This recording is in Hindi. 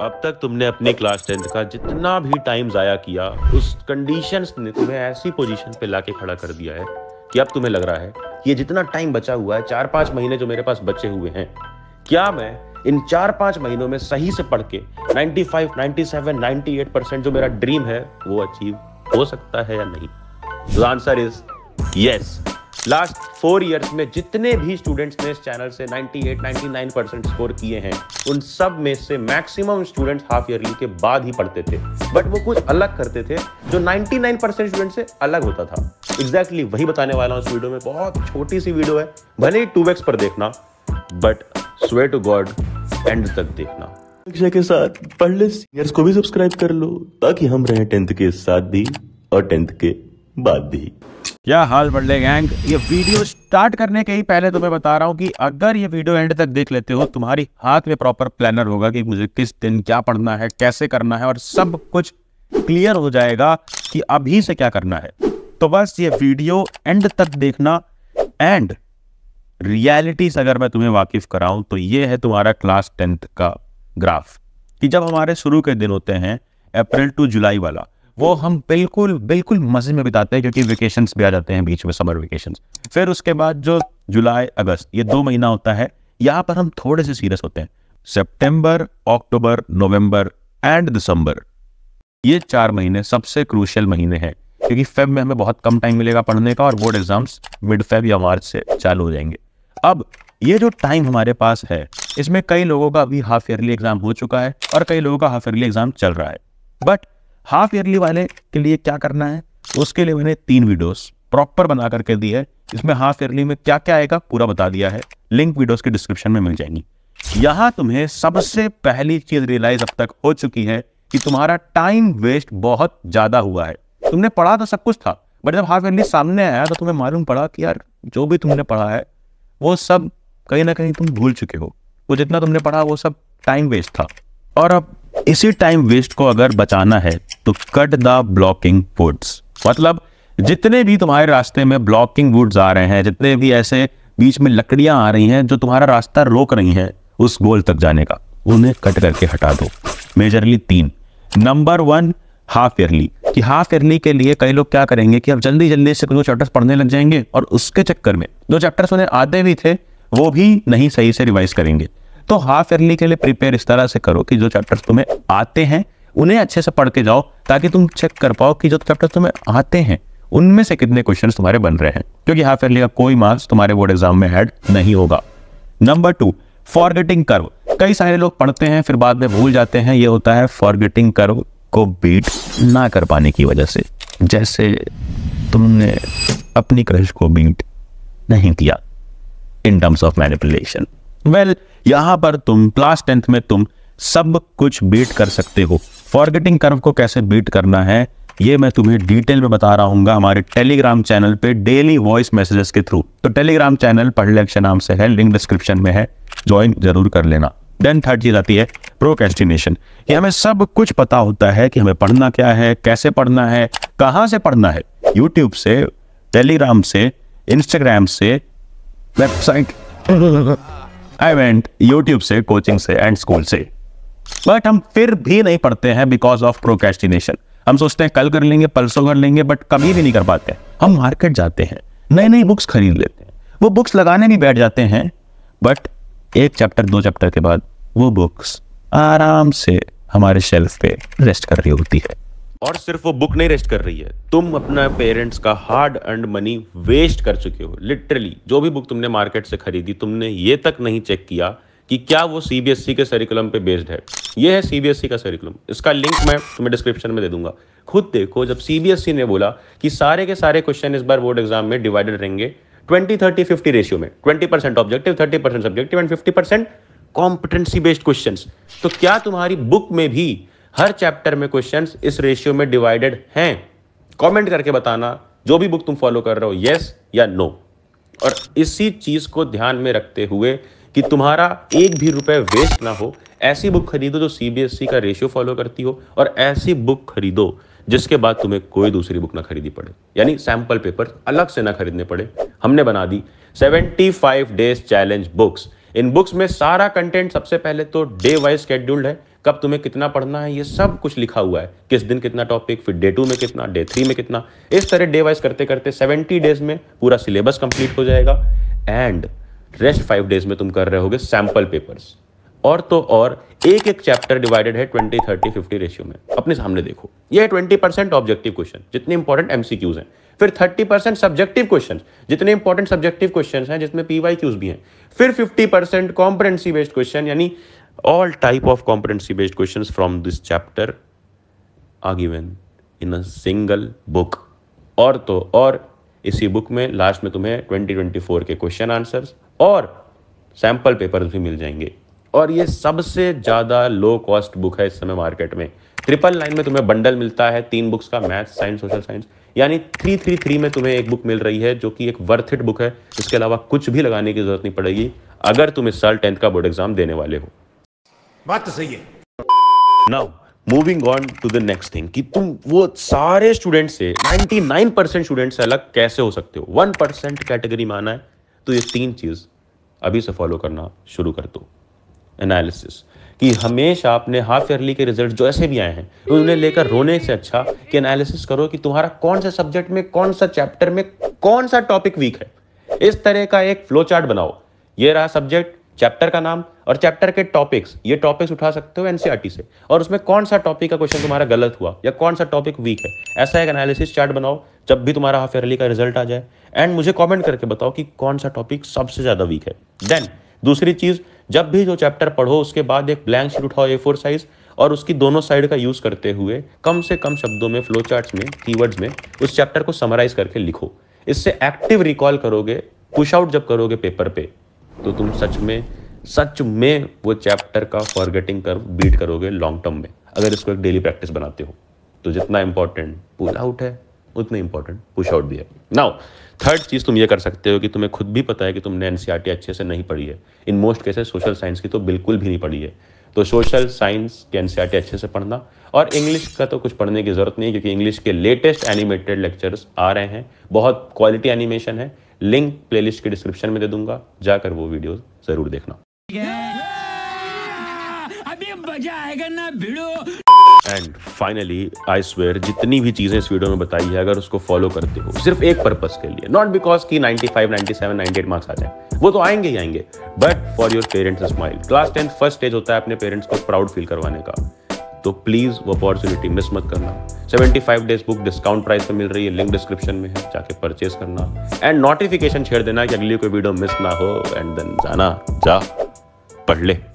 अब तक तुमने अपने क्लास टेंथ का जितना भी टाइम ज़ाया किया उस कंडीशंस ने तुम्हें ऐसी पोजीशन पे लाके खड़ा कर दिया है कि अब तुम्हें लग रहा है कि ये जितना टाइम बचा हुआ है चार पाँच महीने जो मेरे पास बचे हुए हैं क्या मैं इन चार पाँच महीनों में सही से पढ़ के ninety ninety five seven ninety eight percent जो मेरा ड्रीम है वो अचीव हो सकता है या नहीं answer is yes last four years में जितने भी स्टूडेंट्स ने इस चैनल से 98, 99 परसेंट स्कोर किए हैं उन सब में से मैक्सिमम स्टूडेंट्स हाफ ईयरली के बाद ही पढ़ते थे बट वो कुछ अलग करते थे जो 99 परसेंट स्टूडेंट से अलग होता था एग्जैक्टली exactly वही बताने वाला हूँ इस वीडियो में बहुत छोटी सी वीडियो है भले ही टू पर देखना बट स्वे टू गॉड एंड तक देखना के साथ पढ़ ले सीनियर्स को भी सब्सक्राइब कर लो ताकि हम रहे टेंथ के साथ भी और टेंथ के बाद भी क्या हाल बढ़ गैंग ये वीडियो स्टार्ट करने के ही पहले तुम्हें तो बता रहा हूँ कि अगर ये वीडियो एंड तक देख लेते हो तुम्हारी हाथ में प्रॉपर प्लानर होगा कि मुझे किस दिन क्या पढ़ना है कैसे करना है और सब कुछ क्लियर हो जाएगा कि अभी से क्या करना है तो बस ये वीडियो एंड तक देखना एंड रियलिटीज अगर मैं तुम्हें वाकिफ कराऊं तो ये है तुम्हारा क्लास टेंथ का ग्राफ कि जब हमारे शुरू के दिन होते हैं अप्रैल टू जुलाई वाला वो हम बिल्कुल बिल्कुल मजे में बिताते हैं क्योंकि वेकेशन भी आ जाते हैं बीच में समर वेकेशन फिर उसके बाद जो जुलाई अगस्त ये दो महीना होता है यहाँ पर हम थोड़े से सीरियस होते हैं सेप्टेम्बर अक्टूबर नवंबर एंड दिसंबर ये चार महीने सबसे क्रूशियल महीने हैं क्योंकि फेब में हमें बहुत कम टाइम मिलेगा पढ़ने का और बोर्ड एग्जाम्स मिड फेब या मार्च से चालू हो जाएंगे अब ये जो टाइम हमारे पास है इसमें कई लोगों का अभी हाफ ईयरली एग्जाम हो चुका है और कई लोगों का हाफ ईयरली एग्जाम चल रहा है बट हाफ ईयरली वाले के लिए क्या करना है उसके लिए मैंने तीन वीडियोस प्रॉपर बना करके दी है इसमें हाफ ईयरली में क्या क्या आएगा पूरा बता दिया है लिंक वीडियोस के डिस्क्रिप्शन में मिल जाएंगी यहां तुम्हें सबसे पहली चीज रियलाइज अब तक हो चुकी है कि तुम्हारा टाइम वेस्ट बहुत ज्यादा हुआ है तुमने पढ़ा तो सब कुछ था बट जब हाफ ईयरली सामने आया तो तुम्हें मालूम पड़ा कि यार जो भी तुमने पढ़ा है वो सब कहीं ना कहीं तुम भूल चुके हो वो जितना तुमने पढ़ा वो सब टाइम वेस्ट था और अब इसी टाइम वेस्ट को अगर बचाना है टू तो कट द ब्लॉकिंग वुड्स मतलब जितने भी तुम्हारे रास्ते में ब्लॉकिंग वुड्स आ रहे हैं जितने भी ऐसे बीच में लकड़ियां आ रही हैं जो तुम्हारा रास्ता रोक रही हैं उस गोल तक जाने का उन्हें कट करके हटा दो मेजरली तीन नंबर वन हाफ ईयरली कि हाफ ईयरली के लिए कई लोग क्या करेंगे कि अब जल्दी जल्दी से दो चैप्टर्स पढ़ने लग जाएंगे और उसके चक्कर में जो चैप्टर्स उन्हें आते भी थे वो भी नहीं सही से रिवाइज करेंगे तो हाफ ईयरली के लिए प्रिपेयर इस तरह से करो कि जो चैप्टर्स तुम्हें आते हैं उन्हें अच्छे से पढ़ के जाओ ताकि तुम चेक कर पाओ कि जो चैप्टर तुम्हें आते हैं उनमें से कितने क्वेश्चन तुम्हारे बन रहे हैं क्योंकि हाफ ईयरली का कोई मार्क्स तुम्हारे बोर्ड एग्जाम में ऐड नहीं होगा नंबर टू फॉरगेटिंग कर्व कई सारे लोग पढ़ते हैं फिर बाद में भूल जाते हैं ये होता है फॉरगेटिंग कर्व को बीट ना कर पाने की वजह से जैसे तुमने अपनी क्रश को बीट नहीं किया in terms of manipulation well यहां पर तुम क्लास टेंथ में तुम सब कुछ बीट कर सकते हो फॉरगेटिंग कर्व को कैसे बीट करना है ये मैं तुम्हें डिटेल में बता रहा हूँ हमारे टेलीग्राम चैनल पे डेली वॉइस मैसेजेस के थ्रू तो टेलीग्राम चैनल पढ़ लेक्शन नाम से है लिंक डिस्क्रिप्शन में है ज्वाइन जरूर कर लेना देन थर्ड चीज आती है प्रोकेस्टिनेशन ये हमें सब कुछ पता होता है कि हमें पढ़ना क्या है कैसे पढ़ना है कहाँ से पढ़ना है यूट्यूब से टेलीग्राम से इंस्टाग्राम से वेबसाइट आई वेंट यूट्यूब से कोचिंग से एंड स्कूल से बट हम फिर भी नहीं पढ़ते हैं बिकॉज ऑफ प्रोकेस्टिनेशन हम सोचते हैं कल कर लेंगे परसों कर लेंगे बट कभी भी नहीं कर पाते हम मार्केट जाते हैं नई नई बुक्स खरीद लेते हैं वो बुक्स लगाने भी बैठ जाते हैं बट एक चैप्टर दो चैप्टर के बाद वो बुक्स आराम से हमारे शेल्फ पे रेस्ट कर रही होती है और सिर्फ वो बुक नहीं रेस्ट कर रही है तुम अपना पेरेंट्स का हार्ड अर्न मनी वेस्ट कर चुके हो लिटरली जो भी बुक तुमने मार्केट से खरीदी तुमने ये तक नहीं चेक किया कि क्या वो सीबीएसई e के सरिकुलम पे बेस्ड है ये है सीबीएसई e का सरिकुलम इसका लिंक मैं तुम्हें डिस्क्रिप्शन में दे दूंगा खुद देखो जब सीबीएसई e ने बोला कि सारे के सारे क्वेश्चन इस बार बोर्ड एग्जाम में डिवाइडेड रहेंगे ट्वेंटी थर्टी फिफ्टी रेशियो में twenty percent objective thirty percent subjective and fifty percent competency based question तो क्या तुम्हारी बुक में भी हर चैप्टर में क्वेश्चन इस रेशियो में डिवाइडेड हैं कॉमेंट करके बताना जो भी बुक तुम फॉलो कर रहे हो येस या नो और इसी चीज को ध्यान में रखते हुए कि तुम्हारा एक भी रुपए वेस्ट ना हो ऐसी बुक खरीदो जो सीबीएसई e का रेशियो फॉलो करती हो और ऐसी बुक खरीदो जिसके बाद तुम्हें कोई दूसरी बुक ना खरीदी पड़े यानी सैंपल पेपर अलग से ना खरीदने पड़े हमने बना दी 75 डेज चैलेंज बुक्स इन बुक्स में सारा कंटेंट सबसे पहले तो डे वाइज शेड्यूल्ड है कब तुम्हें कितना पढ़ना है ये सब कुछ लिखा हुआ है किस दिन कितना टॉपिक फिर डे टू में कितना डे थ्री में कितना इस तरह डे वाइज करते करते सेवेंटी डेज में पूरा सिलेबस कंप्लीट हो जाएगा एंड रेस्ट फाइव डेज में तुम कर रहे होगे सैंपल पेपर्स और तो और एक एक चैप्टर डिवाइडेड है ट्वेंटी थर्टी फिफ्टी रेशियो में अपने सामने देखो ये है ट्वेंटी परसेंट ऑब्जेक्टिव क्वेश्चन जितने इंपॉर्टेंट एमसीक्यूज हैं फिर थर्टी परसेंट सब्जेक्टिव क्वेश्चन जितने इंपॉर्टेंट सब्जेक्टिव क्वेश्चन हैं जिसमें पी वाई क्यूज भी हैं फिर fifty percent competency based question यानी all type of competency based question from this chapter are given in a single book और तो और इसी बुक में लास्ट में तुम्हें 2024 के क्वेश्चन आंसर्स और सैम्पल पेपर भी मिल जाएंगे और ये सबसे ज़्यादा लो कॉस्ट बुक है इस समय मार्केट में ट्रिपल लाइन में तुम्हें बंडल मिलता है तीन बुक्स का मैथ साइंस सोशल साइंस यानी थ्री थ्री थ्री में तुम्हें एक बुक मिल रही है जो कि एक वर्थ इट बुक है इसके अलावा कुछ भी लगाने की जरूरत नहीं पड़ेगी अगर तुम इस साल टेंथ का बोर्ड एग्जाम देने वाले हो बात तो सही है now moving on to the next thing कि तुम वो सारे स्टूडेंट से 99 परसेंट स्टूडेंट से अलग कैसे हो सकते हो वन परसेंट कैटेगरी माना है तो ये तीन चीज़ अभी से फॉलो करना शुरू कर दो एनालिसिस कि हमेशा अपने हाफ ईयरली के रिजल्ट जो ऐसे भी आए हैं तो उन्हें लेकर रोने से अच्छा कि एनालिसिस करो कि तुम्हारा कौन सा सब्जेक्ट में कौन सा चैप्टर में कौन सा टॉपिक वीक है इस तरह का एक फ्लो चार्ट बनाओ ये रहा सब्जेक्ट चैप्टर का नाम और चैप्टर के टॉपिक्स ये टॉपिक्स उठा सकते हो एनसीईआरटी e से और उसमें कौन सा टॉपिक का क्वेश्चन तुम्हारा गलत हुआ या कौन सा टॉपिक वीक है ऐसा एक एनालिसिस चार्ट बनाओ जब भी तुम्हारा हाफ ईयरली का रिजल्ट आ जाए एंड मुझे कॉमेंट करके बताओ कि कौन सा टॉपिक सबसे ज़्यादा वीक है देन दूसरी चीज़ जब भी जो चैप्टर पढ़ो उसके बाद एक ब्लैंक शीट उठाओ ए फोर साइज़ और उसकी दोनों साइड का यूज़ करते हुए कम से कम शब्दों में फ्लो चार्ट में कीवर्ड्स में उस चैप्टर को समराइज करके लिखो इससे एक्टिव रिकॉल करोगे पुश आउट जब करोगे पेपर पे तो तुम सच में सच में वो चैप्टर का फॉरगेटिंग कर बीट करोगे लॉन्ग टर्म में अगर इसको एक डेली प्रैक्टिस बनाते हो तो जितना इंपॉर्टेंट पुल आउट है उतना इंपॉर्टेंट पुश आउट भी है नाउ थर्ड चीज़ तुम ये कर सकते हो कि तुम्हें खुद भी पता है कि तुमने एनसीआर e अच्छे से नहीं पढ़ी है in most cases social science की तो बिल्कुल भी नहीं पढ़ी है तो सोशल साइंस के एनसीआर e अच्छे से पढ़ना और इंग्लिश का तो कुछ पढ़ने की ज़रूरत नहीं है क्योंकि इंग्लिश के लेटेस्ट एनिमेटेड लेक्चर्स आ रहे हैं बहुत क्वालिटी एनिमेशन है लिंक प्लेलिस्ट के डिस्क्रिप्शन में दे दूंगा जाकर वो वीडियो जरूर देखना एंड फाइनली आई स्वेयर जितनी भी चीज़ें इस वीडियो में बताई है अगर उसको फॉलो करते हो सिर्फ एक पर्पज के लिए नॉट बिकॉज कि 95, 97, 98 मार्क्स आ जाए वो तो आएंगे ही आएंगे but for your parents smile class tenth first stage होता है अपने पेरेंट्स को प्राउड फील करवाने का तो प्लीज़ वो अपॉर्चुनिटी मिस मत करना 75 डेज बुक डिस्काउंट प्राइस पे मिल रही है लिंक डिस्क्रिप्शन में है जाके परचेज करना एंड नोटिफिकेशन छेड़ देना कि अगली कोई वीडियो मिस ना हो एंड देन जाना जा पढ़ ले